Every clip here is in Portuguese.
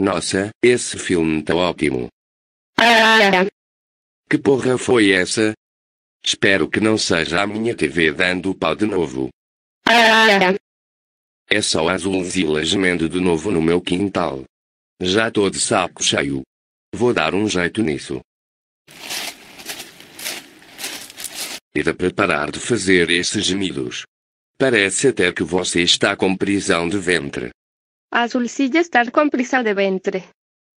Nossa, esse filme tá ótimo. Ah. Que porra foi essa? Espero que não seja a minha TV dando pau de novo. Ah. É só azulzila gemendo de novo no meu quintal. Já tô de saco cheio. Vou dar um jeito nisso. E de preparar de fazer esses gemidos. Parece até que você está com prisão de ventre. Azulcilla está estar con prisa de ventre.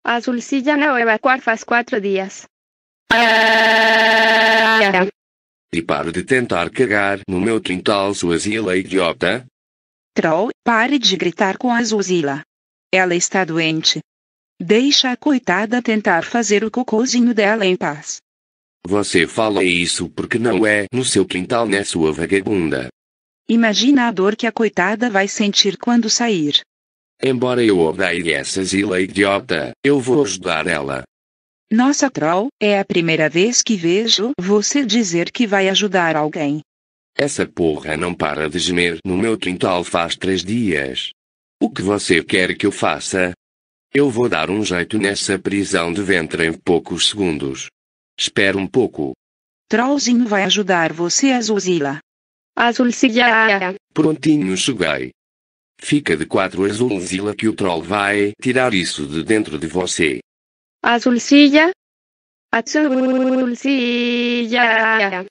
A Sulcilla no evacuar faz quatro dias. Ah. E pare de tentar cagar no meu quintal, sua zila idiota. Troll, pare de gritar com a Zuzila. Ela está doente. Deixa a coitada tentar fazer o cocôzinho dela em paz. Você fala isso porque não é no seu quintal, né, sua vagabunda? Imagina a dor que a coitada vai sentir quando sair. Embora eu odeie essa zila idiota, eu vou ajudar ela. Nossa troll, é a primeira vez que vejo você dizer que vai ajudar alguém. Essa porra não para de gemer no meu quintal faz três dias. O que você quer que eu faça? Eu vou dar um jeito nessa prisão de ventre em poucos segundos. Espera um pouco. Trollzinho vai ajudar você a Zuzila. Azulcilha. Prontinho cheguei. Fica de quatro Azulzila, que o troll vai tirar isso de dentro de você. Azulcilla? Azulcilla.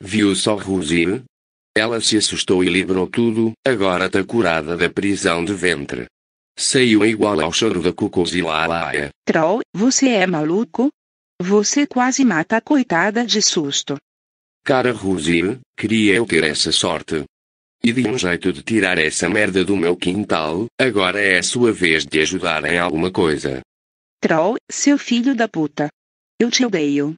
Viu só Ruzir? Ela se assustou e liberou tudo, agora tá curada da prisão de ventre. Saiu igual ao choro da cocosilaia. Troll, você é maluco? Você quase mata a coitada de susto. Cara Rosie, queria eu ter essa sorte. E de um jeito de tirar essa merda do meu quintal, agora é a sua vez de ajudar em alguma coisa. Troll, seu filho da puta. Eu te odeio.